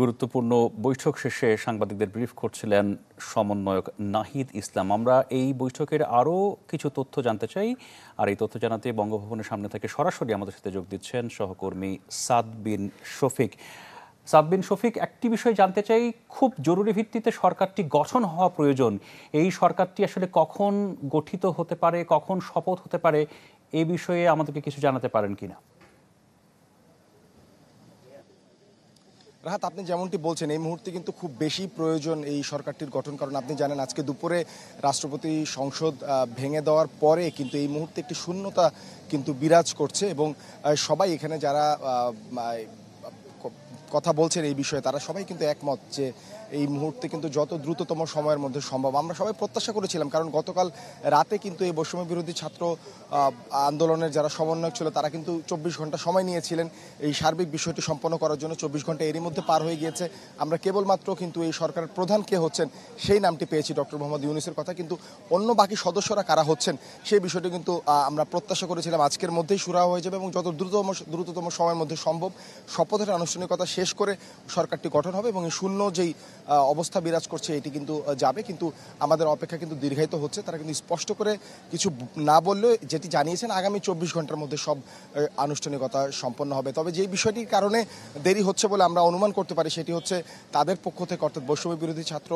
গুরুত্বপূর্ণ বৈঠক শেষে সাংবাদিকদের ব্রিফ করছিলেন সমন্বয়ক নাহিদ ইসলাম আমরা এই বৈঠকের আরও কিছু তথ্য জানতে চাই আর এই তথ্য জানাতে বঙ্গভবনের সামনে থেকে সরাসরি আমাদের সাথে যোগ দিচ্ছেন সহকর্মী সাদবিন শফিক সাদবিন শফিক একটি বিষয় জানতে চাই খুব জরুরি ভিত্তিতে সরকারটি গঠন হওয়া প্রয়োজন এই সরকারটি আসলে কখন গঠিত হতে পারে কখন শপথ হতে পারে এ বিষয়ে আমাদেরকে কিছু জানাতে পারেন কিনা রাহাত আপনি যেমনটি বলছেন এই মুহূর্তে কিন্তু খুব বেশি প্রয়োজন এই সরকারটির গঠন কারণ আপনি জানেন আজকে দুপুরে রাষ্ট্রপতি সংসদ ভেঙে দেওয়ার পরে কিন্তু এই মুহূর্তে একটি শূন্যতা কিন্তু বিরাজ করছে এবং সবাই এখানে যারা কথা বলছেন এই বিষয়ে তারা সবাই কিন্তু একমত যে এই মুহূর্তে কিন্তু যত দ্রুততম সময়ের মধ্যে সম্ভব আমরা সবাই প্রত্যাশা করেছিলাম কারণ গতকাল রাতে কিন্তু এই বৈষম্য বিরোধী ছাত্র আন্দোলনের যারা সমন্বয়ক ছিল তারা কিন্তু চব্বিশ ঘন্টা সময় নিয়েছিলেন এই সার্বিক বিষয়টি সম্পন্ন করার জন্য চব্বিশ ঘন্টা এরই মধ্যে পার হয়ে গিয়েছে আমরা কেবলমাত্র কিন্তু এই সরকারের প্রধান কে হচ্ছেন সেই নামটি পেয়েছি ডক্টর মোহাম্মদ ইউনিসের কথা কিন্তু অন্য বাকি সদস্যরা কারা হচ্ছেন সেই বিষয়টি কিন্তু আমরা প্রত্যাশা করেছিলাম আজকের মধ্যেই সুরা হয়ে যাবে এবং যত দ্রুততম দ্রুততম সময়ের মধ্যে সম্ভব শপথের আনুষ্ঠানিকতা শেষ করে সরকারটি গঠন হবে এবং শূন্য যেই অবস্থা বিরাজ করছে এটি কিন্তু যাবে কিন্তু আমাদের অপেক্ষা কিন্তু দীর্ঘায়িত হচ্ছে তারা কিন্তু স্পষ্ট করে কিছু না বললেও যেটি জানিয়েছেন আগামী চব্বিশ ঘন্টার মধ্যে সব আনুষ্ঠানিকতা সম্পন্ন হবে তবে যে বিষয়টির কারণে দেরি হচ্ছে বলে আমরা অনুমান করতে পারি সেটি হচ্ছে তাদের পক্ষ থেকে অর্থাৎ বৈষম্য বিরোধী ছাত্র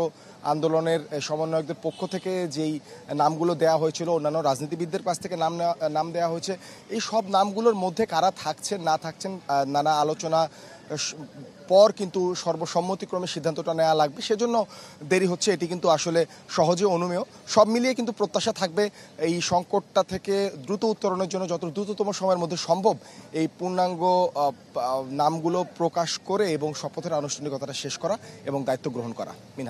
আন্দোলনের সমন্বয়কদের পক্ষ থেকে যেই নামগুলো দেওয়া হয়েছিল অন্যান্য রাজনীতিবিদদের কাছ থেকে নাম নাম দেওয়া হয়েছে এই সব নামগুলোর মধ্যে কারা থাকছেন না থাকছেন নানা আলোচনা পর কিন্তু সর্বসম্মতিক্রমে সিদ্ধান্তটা নেওয়া লাগবে সেজন্য দেরি হচ্ছে এটি কিন্তু আসলে সহজে অনুমেয় সব মিলিয়ে কিন্তু প্রত্যাশা থাকবে এই সংকটটা থেকে দ্রুত উত্তরণের জন্য যত দ্রুততম সময়ের মধ্যে সম্ভব এই পূর্ণাঙ্গ নামগুলো প্রকাশ করে এবং শপথের আনুষ্ঠানিকতাটা শেষ করা এবং দায়িত্ব গ্রহণ করা মিনা